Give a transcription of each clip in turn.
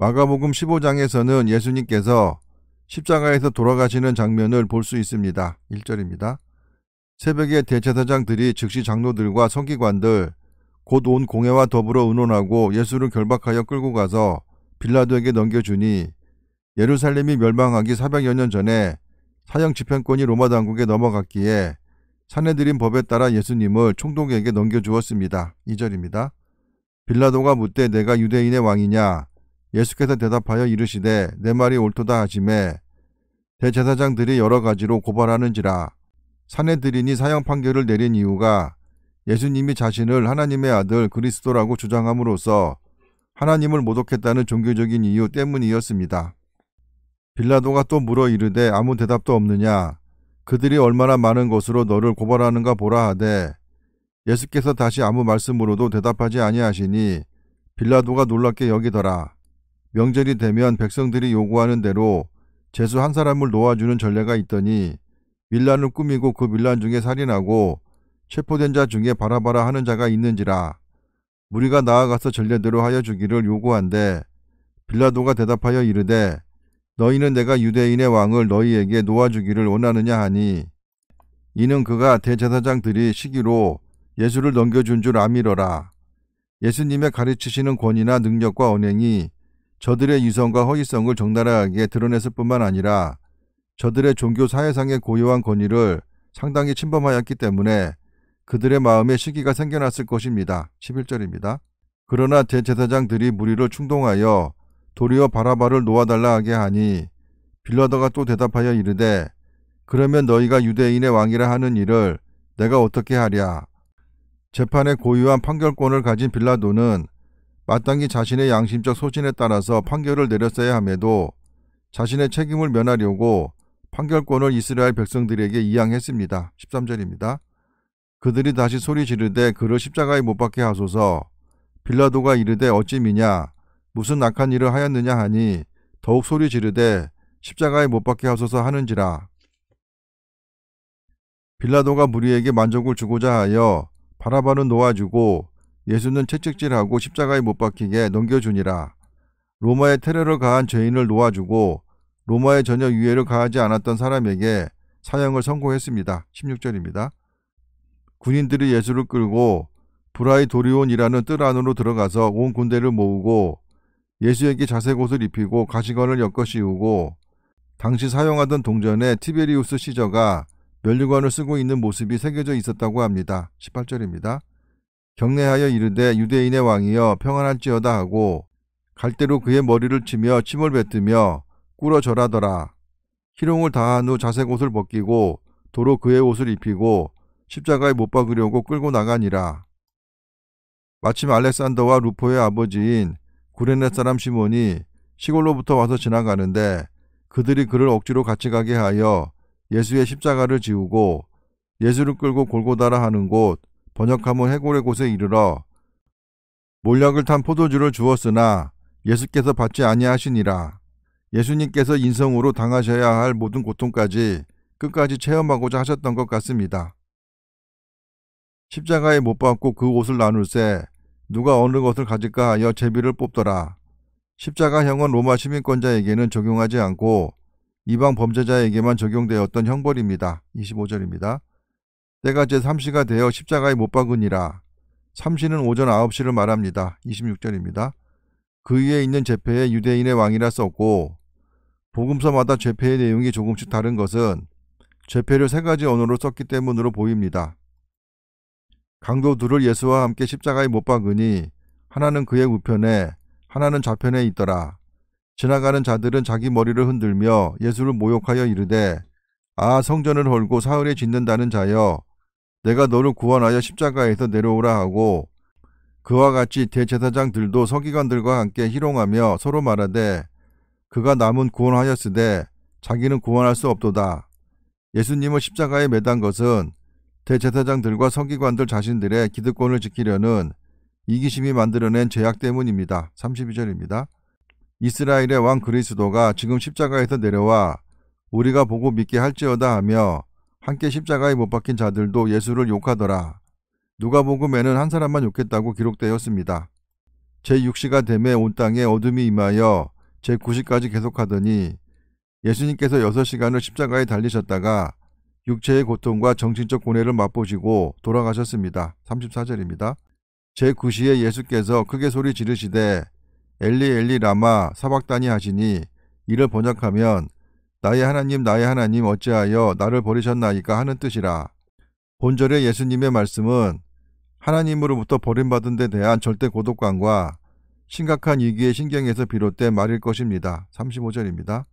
마가복음 15장에서는 예수님께서 십자가에서 돌아가시는 장면을 볼 수 있습니다. 1절입니다. 새벽에 대제사장들이 즉시 장로들과 서기관들 곧 온 공회와 더불어 의논하고 예수를 결박하여 끌고 가서 빌라도에게 넘겨주니 예루살렘이 멸망하기 400여 년 전에 사형 집행권이 로마 당국에 넘어갔기에 사내들인 법에 따라 예수님을 총독에게 넘겨주었습니다. 2절입니다. 빌라도가 묻되 내가 유대인의 왕이냐 예수께서 대답하여 이르시되 내 말이 옳도다 하심에 대제사장들이 여러 가지로 고발하는지라 사내들이니 사형 판결을 내린 이유가 예수님이 자신을 하나님의 아들 그리스도라고 주장함으로써 하나님을 모독했다는 종교적인 이유 때문이었습니다. 빌라도가 또 물어 이르되 아무 대답도 없느냐 그들이 얼마나 많은 것으로 너를 고발하는가 보라 하되 예수께서 다시 아무 말씀으로도 대답하지 아니하시니 빌라도가 놀랍게 여기더라 명절이 되면 백성들이 요구하는 대로 제수 한 사람을 놓아주는 전례가 있더니 밀란을 꾸미고 그 밀란 중에 살인하고 체포된 자 중에 바라바라 하는 자가 있는지라 무리가 나아가서 전례대로 하여 주기를 요구한데 빌라도가 대답하여 이르되 너희는 내가 유대인의 왕을 너희에게 놓아주기를 원하느냐 하니 이는 그가 대제사장들이 시기로 예수를 넘겨준 줄 아미러라 예수님의 가르치시는 권위나 능력과 언행이 저들의 유성과 허위성을 적나라하게 드러냈을 뿐만 아니라 저들의 종교 사회상의 고유한 권위를 상당히 침범하였기 때문에 그들의 마음에 시기가 생겨났을 것입니다. 11절입니다. 그러나 대제사장들이 무리를 충동하여 도리어 바라바를 놓아달라 하게 하니 빌라더가또 대답하여 이르되 그러면 너희가 유대인의 왕이라 하는 일을 내가 어떻게 하랴? 재판에 고유한 판결권을 가진 빌라도는 마땅히 자신의 양심적 소신에 따라서 판결을 내렸어야 함에도 자신의 책임을 면하려고 판결권을 이스라엘 백성들에게 이양했습니다. 13절입니다. 그들이 다시 소리 지르되 그를 십자가에 못 박게 하소서 빌라도가 이르되 어찌 미냐 무슨 악한 일을 하였느냐 하니 더욱 소리 지르되 십자가에 못 박게 하소서 하는지라 빌라도가 무리에게 만족을 주고자 하여 바라바는 놓아주고 예수는 채찍질하고 십자가에 못 박히게 넘겨주니라. 로마의 테러를 가한 죄인을 놓아주고 로마에 전혀 유해를 가하지 않았던 사람에게 사형을 선고했습니다. 16절입니다. 군인들이 예수를 끌고 브라이 도리온이라는 뜰 안으로 들어가서 온 군대를 모으고 예수에게 자색 옷을 입히고 가시관을 엮어 씌우고 당시 사용하던 동전에 티베리우스 시저가 면류관을 쓰고 있는 모습이 새겨져 있었다고 합니다. 18절입니다. 경례하여 이르되 유대인의 왕이여 평안할지어다 하고 갈대로 그의 머리를 치며 침을 뱉으며 꿇어 절하더라. 희롱을 다한 후 자색 옷을 벗기고 도로 그의 옷을 입히고 십자가에 못 박으려고 끌고 나가니라. 마침 알렉산더와 루포의 아버지인 구레네 사람 시몬이 시골로부터 와서 지나가는데 그들이 그를 억지로 같이 가게 하여 예수의 십자가를 지우고 예수를 끌고 골고다라 하는 곳 번역함은 해골의 곳에 이르러 몰약을 탄 포도주를 주었으나 예수께서 받지 아니하시니라. 예수님께서 인성으로 당하셔야 할 모든 고통까지 끝까지 체험하고자 하셨던 것 같습니다. 십자가에 못 박고 그 옷을 나눌세 누가 어느 것을 가질까 하여 제비를 뽑더라. 십자가형은 로마 시민권자에게는 적용하지 않고 이방 범죄자에게만 적용되었던 형벌입니다. 25절입니다. 때가 제3시가 되어 십자가에 못 박으니라. 3시는 오전 9시를 말합니다. 26절입니다. 그 위에 있는 제패에 유대인의 왕이라 썼고 복음서마다 제패의 내용이 조금씩 다른 것은 제패를 세 가지 언어로 썼기 때문으로 보입니다. 강도 둘을 예수와 함께 십자가에 못 박으니 하나는 그의 우편에 하나는 좌편에 있더라. 지나가는 자들은 자기 머리를 흔들며 예수를 모욕하여 이르되 아 성전을 헐고 사흘에 짓는다는 자여 내가 너를 구원하여 십자가에서 내려오라 하고 그와 같이 대제사장들도 서기관들과 함께 희롱하며 서로 말하되 그가 남은 구원하였으되 자기는 구원할 수 없도다. 예수님을 십자가에 매단 것은 대제사장들과 서기관들 자신들의 기득권을 지키려는 이기심이 만들어낸 죄악 때문입니다. 32절입니다. 이스라엘의 왕 그리스도가 지금 십자가에서 내려와 우리가 보고 믿게 할지어다 하며 함께 십자가에 못 박힌 자들도 예수를 욕하더라. 누가복음에는 한 사람만 욕했다고 기록되었습니다. 제6시가 됨에 온 땅에 어둠이 임하여 제9시까지 계속하더니 예수님께서 6시간을 십자가에 달리셨다가 육체의 고통과 정신적 고뇌를 맛보시고 돌아가셨습니다. 34절입니다. 제9시에 예수께서 크게 소리 지르시되 엘리 엘리 라마 사박단이 하시니 이를 번역하면 나의 하나님 나의 하나님 어찌하여 나를 버리셨나이까 하는 뜻이라. 본절의 예수님의 말씀은 하나님으로부터 버림받은 데 대한 절대 고독감과 심각한 위기의 신경에서 비롯된 말일 것입니다. 35절입니다.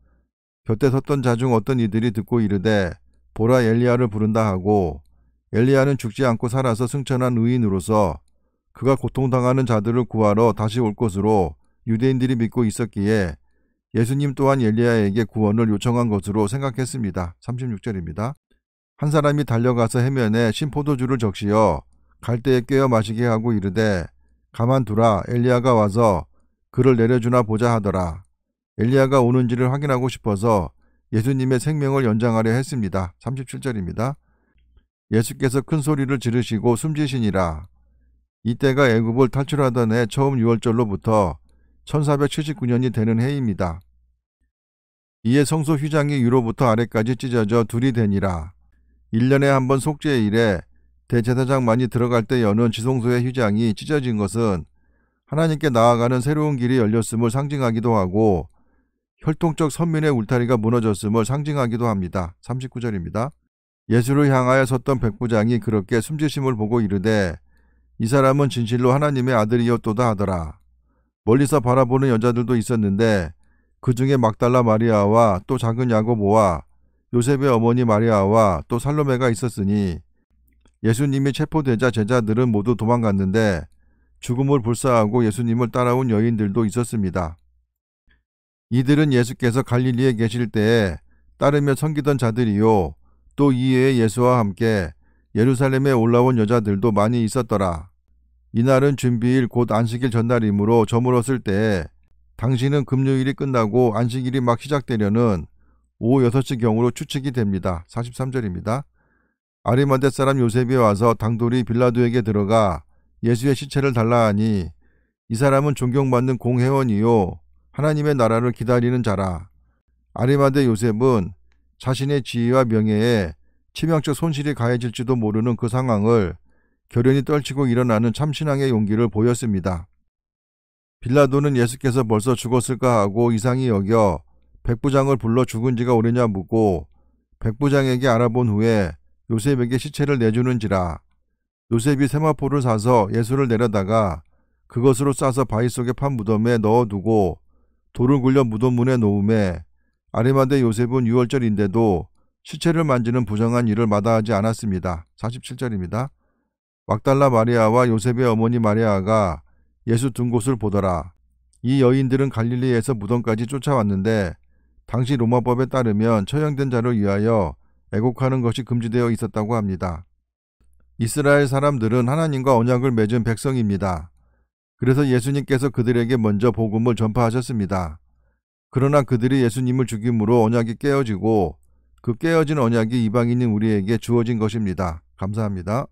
곁에 섰던 자 중 어떤 이들이 듣고 이르되 보라 엘리야를 부른다 하고 엘리야는 죽지 않고 살아서 승천한 의인으로서 그가 고통당하는 자들을 구하러 다시 올 것으로 유대인들이 믿고 있었기에 예수님 또한 엘리야에게 구원을 요청한 것으로 생각했습니다. 36절입니다. 한 사람이 달려가서 해면에 신포도주를 적시어 갈대에 꿰어 마시게 하고 이르되 가만두라 엘리야가 와서 그를 내려주나 보자 하더라. 엘리야가 오는지를 확인하고 싶어서 예수님의 생명을 연장하려 했습니다. 37절입니다. 예수께서 큰 소리를 지르시고 숨지시니라. 이때가 애굽을 탈출하던 해 처음 6월절로부터 1479년이 되는 해입니다. 이에 성소 휘장이 위로부터 아래까지 찢어져 둘이 되니라. 1년에 한 번 속죄의 일에 대제사장만이 들어갈 때 여는 지성소의 휘장이 찢어진 것은 하나님께 나아가는 새로운 길이 열렸음을 상징하기도 하고 혈통적 선민의 울타리가 무너졌음을 상징하기도 합니다. 39절입니다. 예수를 향하여 섰던 백부장이 그렇게 숨지심을 보고 이르되 이 사람은 진실로 하나님의 아들이었도다 하더라. 멀리서 바라보는 여자들도 있었는데 그 중에 막달라 마리아와 또 작은 야고보와 요셉의 어머니 마리아와 또 살로메가 있었으니 예수님이 체포되자 제자들은 모두 도망갔는데 죽음을 불사하고 예수님을 따라온 여인들도 있었습니다. 이들은 예수께서 갈릴리에 계실 때에 따르며 섬기던 자들이요 또 이에 외 예수와 함께 예루살렘에 올라온 여자들도 많이 있었더라. 이날은 준비일 곧 안식일 전날이므로 저물었을 때에 당신은 금요일이 끝나고 안식일이 막 시작되려는 오후 6시 경으로 추측이 됩니다. 43절입니다. 아리마대 사람 요셉이 와서 당돌이 빌라도에게 들어가 예수의 시체를 달라 하니 이 사람은 존경받는 공회원이요 하나님의 나라를 기다리는 자라. 아리마대 요셉은 자신의 지위와 명예에 치명적 손실이 가해질지도 모르는 그 상황을 결연히 떨치고 일어나는 참신앙의 용기를 보였습니다. 빌라도는 예수께서 벌써 죽었을까 하고 이상히 여겨 백부장을 불러 죽은 지가 오래냐 묻고 백부장에게 알아본 후에 요셉에게 시체를 내주는지라 요셉이 세마포를 사서 예수를 내려다가 그것으로 싸서 바위 속에 판 무덤에 넣어두고 돌을 굴려 무덤 문에 놓음에 아리마대 요셉은 6월절인데도 시체를 만지는 부정한 일을 마다하지 않았습니다. 47절입니다. 막달라 마리아와 요셉의 어머니 마리아가 예수 둔 곳을 보더라. 이 여인들은 갈릴리에서 무덤까지 쫓아왔는데 당시 로마법에 따르면 처형된 자를 위하여 애곡하는 것이 금지되어 있었다고 합니다. 이스라엘 사람들은 하나님과 언약을 맺은 백성입니다. 그래서 예수님께서 그들에게 먼저 복음을 전파하셨습니다. 그러나 그들이 예수님을 죽임으로 언약이 깨어지고 그 깨어진 언약이 이방인인 우리에게 주어진 것입니다. 감사합니다.